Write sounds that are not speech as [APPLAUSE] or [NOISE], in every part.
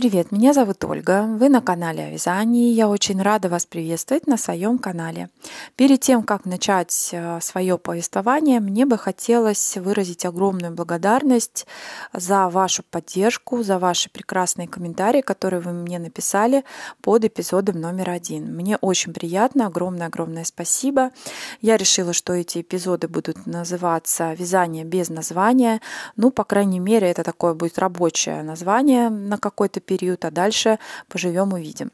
привет! Меня зовут Ольга. Вы на канале о вязании. Я очень рада вас приветствовать на своем канале. Перед тем, как начать э, свое повествование, мне бы хотелось выразить огромную благодарность за вашу поддержку, за ваши прекрасные комментарии, которые вы мне написали под эпизодом номер один. Мне очень приятно, огромное-огромное спасибо. Я решила, что эти эпизоды будут называться «Вязание без названия». Ну, по крайней мере, это такое будет рабочее название на какой-то период, а дальше поживем, увидим.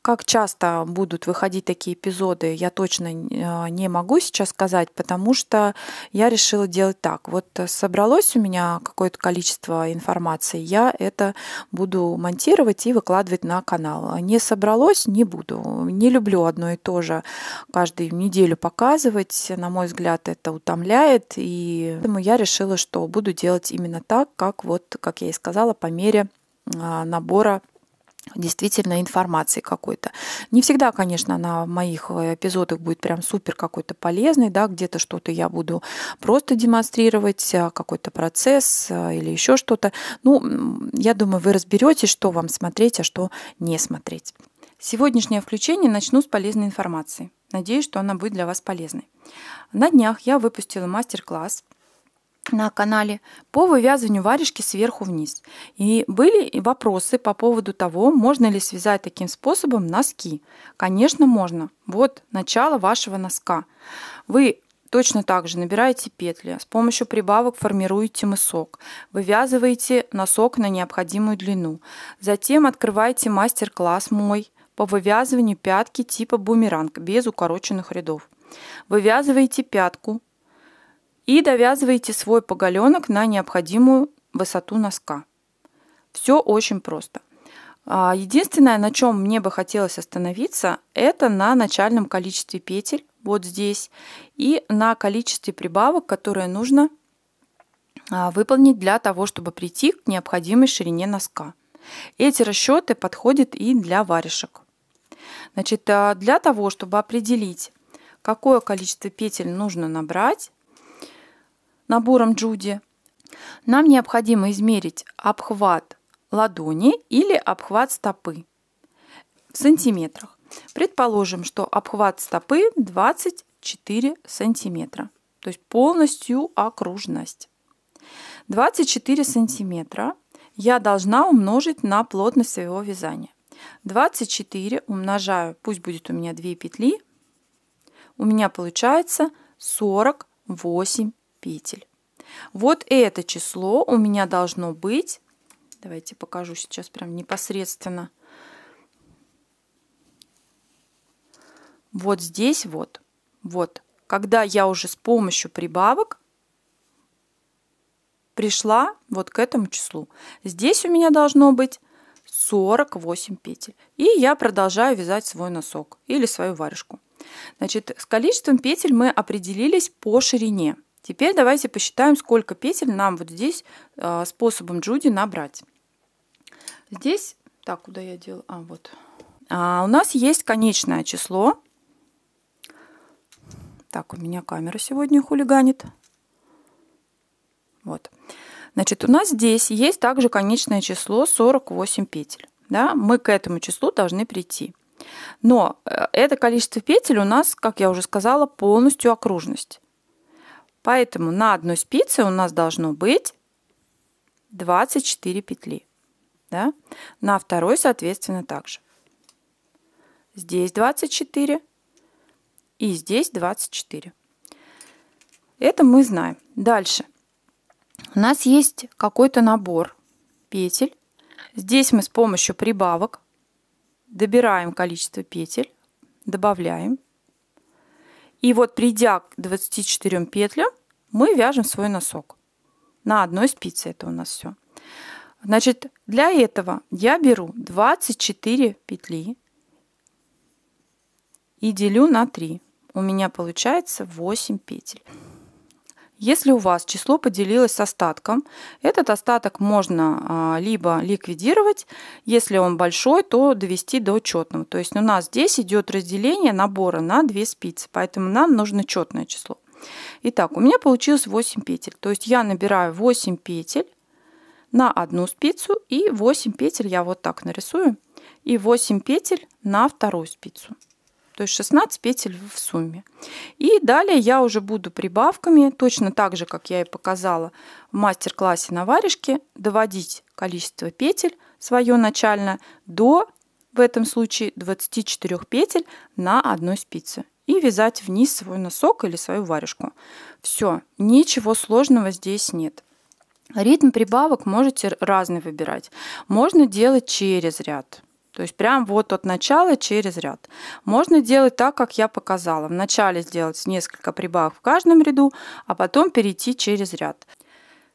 Как часто будут выходить такие эпизоды, я точно а, не могу сейчас сказать, потому что я решила делать так. Вот собралось у меня какое-то количество информации, я это буду монтировать и выкладывать на канал. Не собралось, не буду. Не люблю одно и то же каждую неделю показывать. На мой взгляд, это утомляет, и поэтому я решила, что буду делать именно так, как вот, как я и сказала, по мере а, набора действительно информации какой-то. Не всегда, конечно, на моих э, эпизодах будет прям супер какой-то полезный, да, где-то что-то я буду просто демонстрировать, а, какой-то процесс а, или еще что-то. Ну, я думаю, вы разберетесь, что вам смотреть, а что не смотреть. Сегодняшнее включение начну с полезной информации. Надеюсь, что она будет для вас полезной. На днях я выпустила мастер-класс на канале по вывязыванию варежки сверху вниз. И были вопросы по поводу того, можно ли связать таким способом носки. Конечно, можно. Вот начало вашего носка. Вы Точно так же набираете петли, с помощью прибавок формируете мысок, вывязываете носок на необходимую длину, затем открываете мастер-класс мой по вывязыванию пятки типа бумеранг без укороченных рядов. Вывязываете пятку, и довязываете свой поголенок на необходимую высоту носка. Все очень просто. А, единственное, на чем мне бы хотелось остановиться, это на начальном количестве петель, вот здесь, и на количестве прибавок, которые нужно а, выполнить для того, чтобы прийти к необходимой ширине носка. Эти расчеты подходят и для варежек. Значит, а, для того, чтобы определить, какое количество петель нужно набрать, набором Джуди, нам необходимо измерить обхват ладони или обхват стопы в сантиметрах. Предположим, что обхват стопы 24 сантиметра, то есть полностью окружность. 24 сантиметра я должна умножить на плотность своего вязания. 24 умножаю, пусть будет у меня 2 петли, у меня получается 48 накопитель. Вот это число у меня должно быть. Давайте покажу сейчас прям непосредственно. Вот здесь вот. Вот. Когда я уже с помощью прибавок пришла вот к этому числу. Здесь у меня должно быть 48 петель. И я продолжаю вязать свой носок или свою варежку. Значит, с количеством петель мы определились по ширине. Теперь давайте посчитаем, сколько петель нам вот здесь а, способом Джуди набрать. Здесь, так, куда я делала, а вот, а у нас есть конечное число. Так, у меня камера сегодня хулиганит. Вот. Значит, у нас здесь есть также конечное число 48 петель. Да? Мы к этому числу должны прийти. Но э, это количество петель у нас, как я уже сказала, полностью окружность. Поэтому на одной спице у нас должно быть 24 петли. Да? На второй, соответственно, также. Здесь 24 и здесь 24. Это мы знаем. Дальше. У нас есть какой-то набор петель. Здесь мы с помощью прибавок добираем количество петель, добавляем. И вот придя к 24 петлям, мы вяжем свой носок. На одной спице это у нас все. Значит, для этого я беру 24 петли и делю на 3. У меня получается 8 петель. Если у вас число поделилось с остатком, этот остаток можно а, либо ликвидировать, если он большой, то довести до четного. То есть у нас здесь идет разделение набора на две спицы, поэтому нам нужно четное число. Итак, у меня получилось 8 петель. То есть я набираю 8 петель на одну спицу и 8 петель я вот так нарисую и 8 петель на вторую спицу то есть 16 петель в сумме. И далее я уже буду прибавками, точно так же, как я и показала в мастер-классе на варежке, доводить количество петель свое начально до, в этом случае, 24 петель на одной спице и вязать вниз свой носок или свою варежку. Все, ничего сложного здесь нет. Ритм прибавок можете разный выбирать. Можно делать через ряд, то есть прям вот от начала через ряд. Можно делать так, как я показала. Вначале сделать несколько прибавок в каждом ряду, а потом перейти через ряд.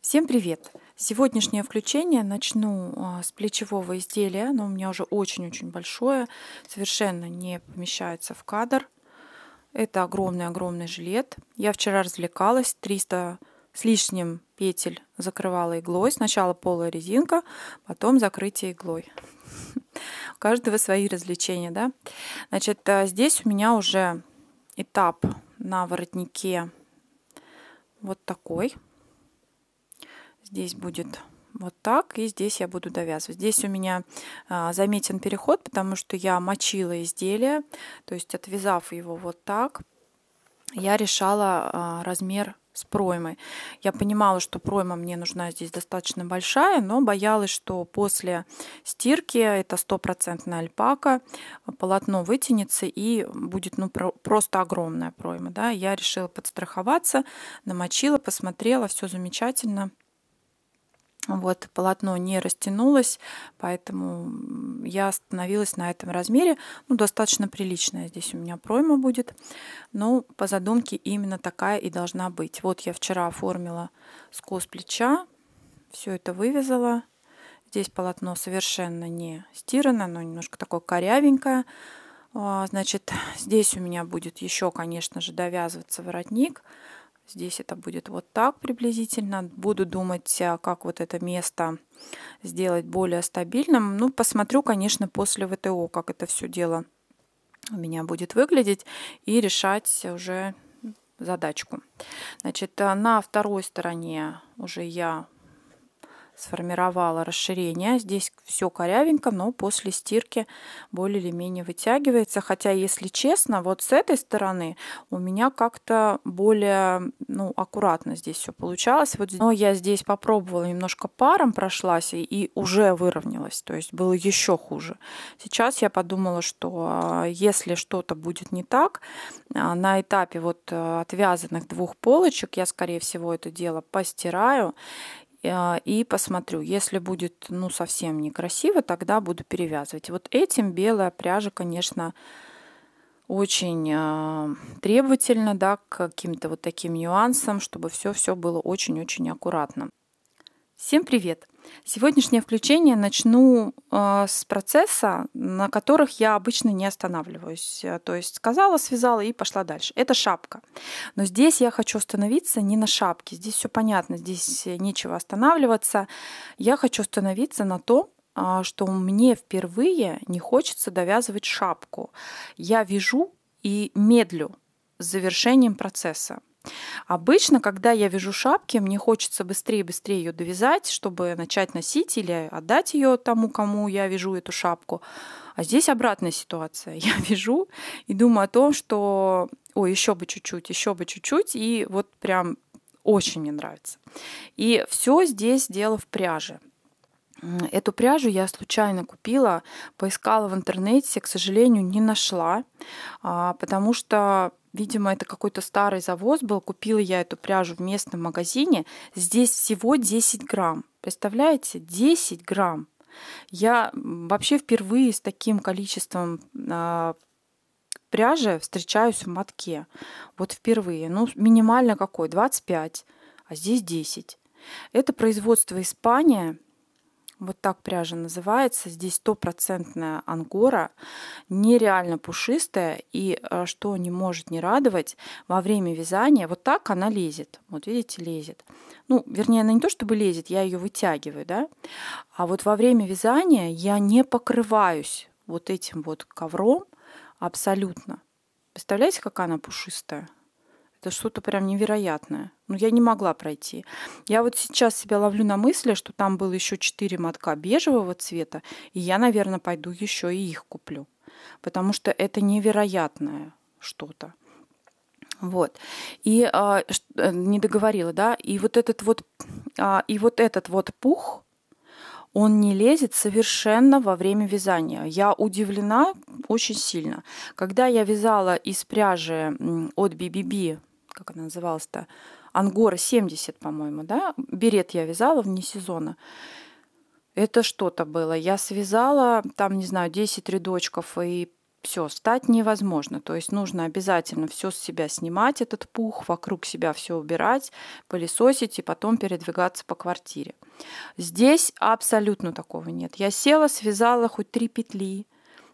Всем привет! Сегодняшнее включение начну а, с плечевого изделия. Оно у меня уже очень-очень большое, совершенно не помещается в кадр. Это огромный-огромный жилет. Я вчера развлекалась, 300 с лишним петель закрывала иглой. Сначала полая резинка, потом закрытие иглой. [LAUGHS] У каждого свои развлечения, да? Значит, э, здесь у меня уже этап на воротнике вот такой. Здесь будет вот так, и здесь я буду довязывать. Здесь у меня а, заметен переход, потому что я мочила изделие, то есть отвязав его вот так, я решала а, размер с проймой. Я понимала, что пройма мне нужна здесь достаточно большая, но боялась, что после стирки, это стопроцентная альпака, полотно вытянется и будет ну, просто огромная пройма. Да? Я решила подстраховаться, намочила, посмотрела, все замечательно. Вот, полотно не растянулось, поэтому я остановилась на этом размере. Ну, достаточно приличная здесь у меня пройма будет. Но по задумке именно такая и должна быть. Вот я вчера оформила скос плеча, все это вывязала. Здесь полотно совершенно не стирано, оно немножко такое корявенькое. А, значит, [LAUGHS] здесь у меня будет еще, конечно же, довязываться воротник. Здесь это будет вот так приблизительно. Буду думать, а, как вот это место сделать более стабильным. Ну, посмотрю, конечно, после ВТО, как это все дело у меня будет выглядеть и решать уже задачку. Значит, а, на второй стороне уже я сформировала расширение. Здесь все корявенько, но после стирки более или менее вытягивается. Хотя, если честно, вот с этой стороны у меня как-то более ну, аккуратно здесь все получалось. Вот, но я здесь попробовала немножко паром прошлась и, и уже выровнялась. То есть было еще хуже. Сейчас я подумала, что а, если что-то будет не так, а, на этапе вот э, отвязанных двух полочек я, скорее всего, это дело постираю Э, и посмотрю. Если будет ну, совсем некрасиво, тогда буду перевязывать. Вот этим белая пряжа, конечно, очень э, требовательна да, к каким-то вот таким нюансам, чтобы все-все было очень-очень аккуратно. Всем привет! Сегодняшнее включение начну э, с процесса, на которых я обычно не останавливаюсь. Э, то есть сказала, связала и пошла дальше. Это шапка. Но здесь я хочу остановиться не на шапке. Здесь все понятно, здесь э, нечего останавливаться. Я хочу остановиться на том, что мне впервые не хочется довязывать шапку. Я вижу и медлю с завершением процесса. Обычно, когда я вяжу шапки, мне хочется быстрее-быстрее ее довязать, чтобы начать носить или отдать ее тому, кому я вяжу эту шапку. А здесь обратная ситуация. [LAUGHS] Я вяжу и думаю о том, что ой, еще бы чуть-чуть, еще бы чуть-чуть, и вот прям очень мне нравится. И все здесь дело в пряже. Эту пряжу я случайно купила, поискала в интернете, к сожалению, не нашла, а, потому что Видимо, это какой-то старый завоз был. Купила я эту пряжу в местном магазине. Здесь всего 10 грамм. Представляете? 10 грамм. Я вообще впервые с таким количеством э, пряжи встречаюсь в матке. Вот впервые. Ну, минимально какой? 25, а здесь 10. Это производство Испания. Вот так пряжа называется. Здесь стопроцентная ангора, нереально пушистая. И э, что не может не радовать, во время вязания вот так она лезет. Вот видите, лезет. Ну, вернее, она не то чтобы лезет, я ее вытягиваю, да. А вот во время вязания я не покрываюсь вот этим вот ковром абсолютно. Представляете, какая она пушистая? Это что-то прям невероятное. Ну, я не могла пройти. Я вот сейчас себя ловлю на мысли, что там было еще четыре мотка бежевого цвета, и я, наверное, пойду еще и их куплю. Потому что это невероятное что-то. Вот. И а, э, не договорила, да, и вот этот вот, а, и вот этот вот пух, он не лезет совершенно во время вязания. Я удивлена очень сильно. Когда я вязала из пряжи от BBB как она называлась-то, Ангора 70, по-моему, да? Берет я вязала вне сезона. Это что-то было. Я связала там, не знаю, 10 рядочков и все, встать невозможно. То есть нужно обязательно все с себя снимать, этот пух, вокруг себя все убирать, пылесосить и потом передвигаться по квартире. Здесь абсолютно такого нет. Я села, связала хоть три петли,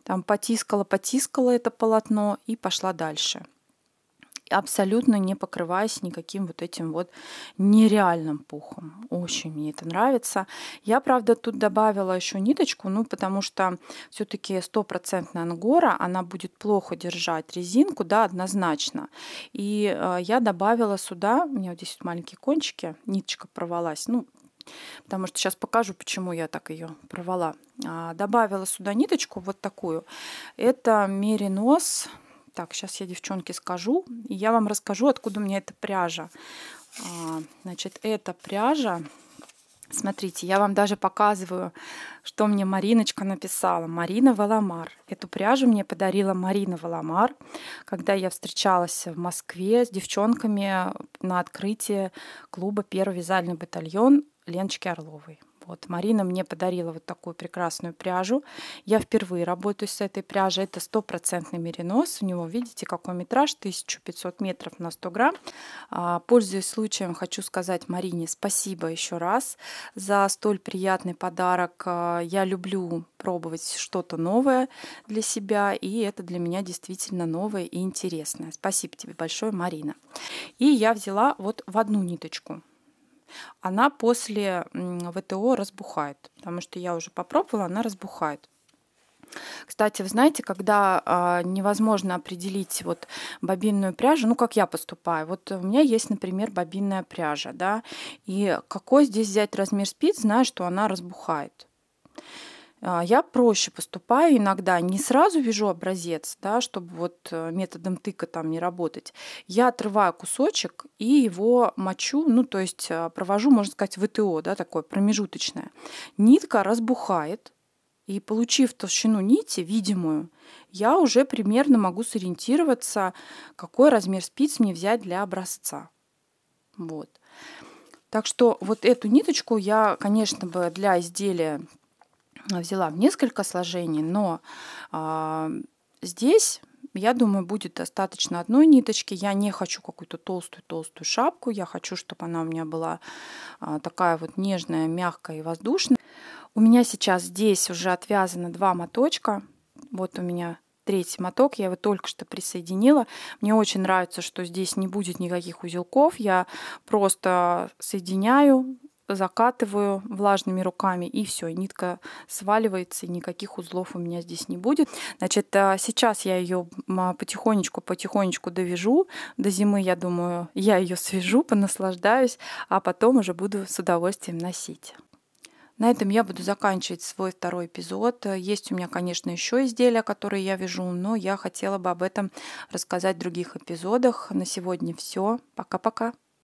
там потискала, потискала это полотно и пошла дальше абсолютно не покрываясь никаким вот этим вот нереальным пухом. Очень мне это нравится. Я, правда, тут добавила еще ниточку, ну, потому что все-таки стопроцентная ангора, она будет плохо держать резинку, да, однозначно. И э, я добавила сюда, у меня вот здесь вот маленькие кончики, ниточка порвалась, ну, потому что сейчас покажу, почему я так ее порвала. А, добавила сюда ниточку вот такую. Это меринос так, сейчас я девчонки скажу, и я вам расскажу, откуда у меня эта пряжа. А, значит, эта пряжа, смотрите, я вам даже показываю, что мне Мариночка написала. Марина Валамар. Эту пряжу мне подарила Марина Валамар, когда я встречалась в Москве с девчонками на открытии клуба «Первый вязальный батальон» Леночки Орловой. Вот, Марина мне подарила вот такую прекрасную пряжу. Я впервые работаю с этой пряжей. Это стопроцентный меринос. У него, видите, какой метраж, 1500 метров на 100 грамм. А, пользуясь случаем, хочу сказать Марине спасибо еще раз за столь приятный подарок. А, я люблю пробовать что-то новое для себя, и это для меня действительно новое и интересное. Спасибо тебе большое, Марина. И я взяла вот в одну ниточку она после ВТО разбухает, потому что я уже попробовала, она разбухает. Кстати, вы знаете, когда э, невозможно определить вот бобинную пряжу, ну как я поступаю, вот у меня есть, например, бобинная пряжа, да, и какой здесь взять размер спиц, зная, что она разбухает. А, я проще поступаю иногда, не сразу вижу образец, да, чтобы вот э, методом тыка там не работать. Я отрываю кусочек и его мочу, ну то есть э, провожу, можно сказать, ВТО, да, такое промежуточное. Нитка разбухает, и получив толщину нити, видимую, я уже примерно могу сориентироваться, какой размер спиц мне взять для образца. Вот. Так что вот эту ниточку я, конечно бы, для изделия взяла в несколько сложений, но а, здесь я думаю, будет достаточно одной ниточки. Я не хочу какую-то толстую-толстую шапку. Я хочу, чтобы она у меня была а, такая вот нежная, мягкая и воздушная. У меня сейчас здесь уже отвязано два моточка. Вот у меня третий моток, я его только что присоединила. Мне очень нравится, что здесь не будет никаких узелков, я просто соединяю, закатываю влажными руками, и все, нитка сваливается, и никаких узлов у меня здесь не будет. Значит, э, сейчас я ее а, потихонечку-потихонечку довяжу. До зимы, я думаю, я ее свяжу, понаслаждаюсь, а потом уже буду с удовольствием носить. На этом я буду заканчивать свой второй эпизод. Есть у меня, конечно, еще изделия, которые я вяжу, но я хотела бы об этом рассказать в других эпизодах. На сегодня все. Пока-пока.